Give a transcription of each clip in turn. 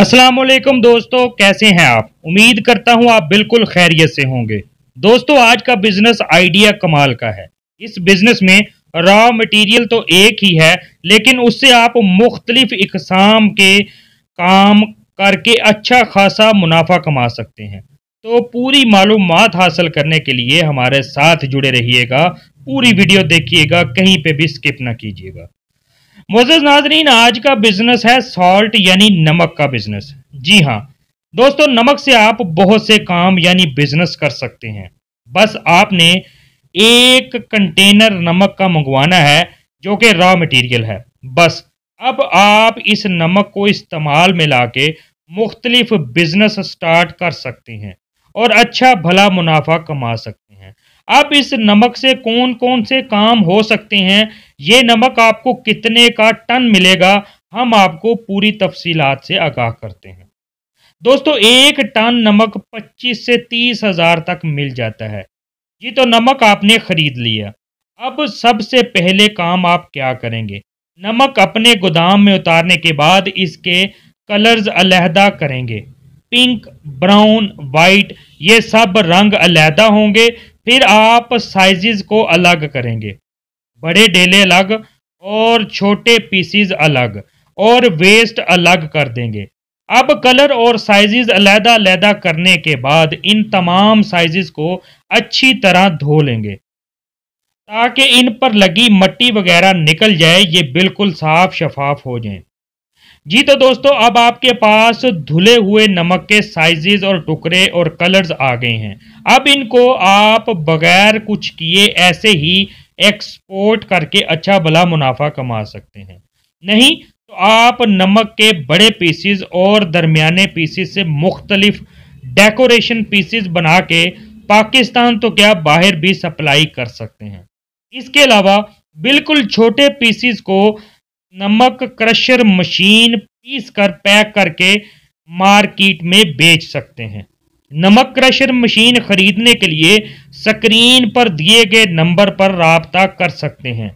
असलम दोस्तों कैसे हैं आप उम्मीद करता हूं आप बिल्कुल खैरियत से होंगे दोस्तों आज का बिजनेस आइडिया कमाल का है इस बिजनेस में रॉ मटेरियल तो एक ही है लेकिन उससे आप मुख्तलिफ इकसाम के काम करके अच्छा खासा मुनाफा कमा सकते हैं तो पूरी मालूम हासिल करने के लिए हमारे साथ जुड़े रहिएगा पूरी वीडियो देखिएगा कहीं पर भी स्किप ना कीजिएगा मोजेज नाजरीन आज का बिजनेस है सॉल्ट यानी नमक का बिजनेस जी हाँ दोस्तों नमक से आप बहुत से काम यानी बिजनेस कर सकते हैं बस आपने एक कंटेनर नमक का मंगवाना है जो कि रॉ मटेरियल है बस अब आप इस नमक को इस्तेमाल में ला के मुख्तलिफ बिजनेस स्टार्ट कर सकते हैं और अच्छा भला मुनाफा कमा सकते हैं अब इस नमक से कौन कौन से काम हो सकते हैं ये नमक आपको कितने का टन मिलेगा हम आपको पूरी तफसीलात से आगाह करते हैं दोस्तों एक टन नमक 25 से तीस हज़ार तक मिल जाता है ये तो नमक आपने ख़रीद लिया अब सबसे पहले काम आप क्या करेंगे नमक अपने गोदाम में उतारने के बाद इसके कलर्स अलहदा करेंगे पिंक ब्राउन वाइट ये सब रंग अलहदा होंगे फिर आप साइजेस को अलग करेंगे बड़े डेले अलग और छोटे पीसीज अलग और वेस्ट अलग कर देंगे अब कलर और साइजेस अलहदा अलहदा करने के बाद इन तमाम साइजेस को अच्छी तरह धो लेंगे ताकि इन पर लगी मट्टी वगैरह निकल जाए ये बिल्कुल साफ शफाफ हो जाए जी तो दोस्तों अब आपके पास धुले हुए नमक के साइजेस और टुकड़े और कलर्स आ गए हैं अब इनको आप बगैर कुछ किए ऐसे ही एक्सपोर्ट करके अच्छा भला मुनाफा कमा सकते हैं नहीं तो आप नमक के बड़े पीसीज और दरमियाने पीसीज से मुख्तलिफ डेकोरेशन पीसीज बना के पाकिस्तान तो क्या बाहर भी सप्लाई कर सकते हैं इसके अलावा बिल्कुल छोटे पीसीज को नमक क्रशर मशीन पीस कर पैक करके मार्केट में बेच सकते हैं नमक क्रशर मशीन खरीदने के लिए स्क्रीन पर दिए गए नंबर पर रबता कर सकते हैं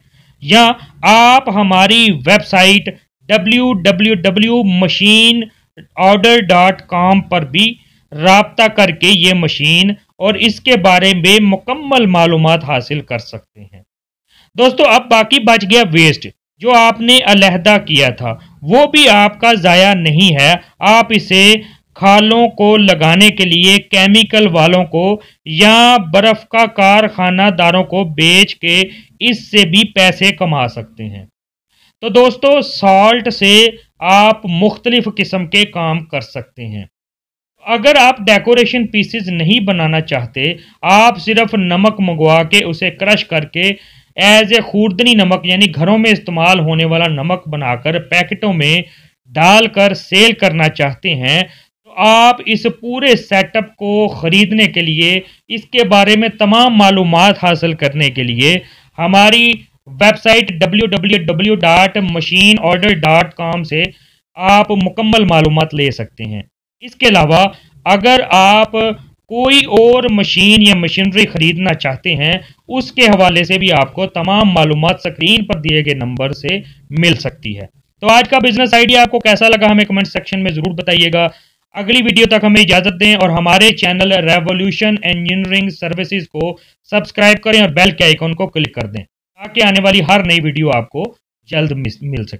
या आप हमारी वेबसाइट www.machineorder.com पर भी रबता करके ये मशीन और इसके बारे में मुकम्मल मालूम हासिल कर सकते हैं दोस्तों अब बाकी बच गया वेस्ट जो आपने अलहदा किया था वो भी आपका ज़ाया नहीं है आप इसे खालों को लगाने के लिए केमिकल वालों को या बर्फ़ का कारखानादारों को बेच के इससे भी पैसे कमा सकते हैं तो दोस्तों सॉल्ट से आप मुख्तलिफ़ किस्म के काम कर सकते हैं अगर आप डेकोरेशन पीसेस नहीं बनाना चाहते आप सिर्फ नमक मंगवा के उसे क्रश करके एज ए खूर्दनी नमक यानी घरों में इस्तेमाल होने वाला नमक बनाकर पैकेटों में डालकर सेल करना चाहते हैं तो आप इस पूरे सेटअप को ख़रीदने के लिए इसके बारे में तमाम मालूम हासिल करने के लिए हमारी वेबसाइट डब्ल्यू से आप मुकम्मल मालूम ले सकते हैं इसके अलावा अगर आप कोई और मशीन या मशीनरी ख़रीदना चाहते हैं उसके हवाले से भी आपको तमाम मालूम स्क्रीन पर दिए गए नंबर से मिल सकती है तो आज का बिजनेस आइडिया आपको कैसा लगा हमें कमेंट सेक्शन में ज़रूर बताइएगा अगली वीडियो तक हमें इजाज़त दें और हमारे चैनल रेवोल्यूशन इंजीनियरिंग सर्विसेज को सब्सक्राइब करें और बेल के आइकॉन को क्लिक कर दें ताकि आने वाली हर नई वीडियो आपको जल्द मिल सके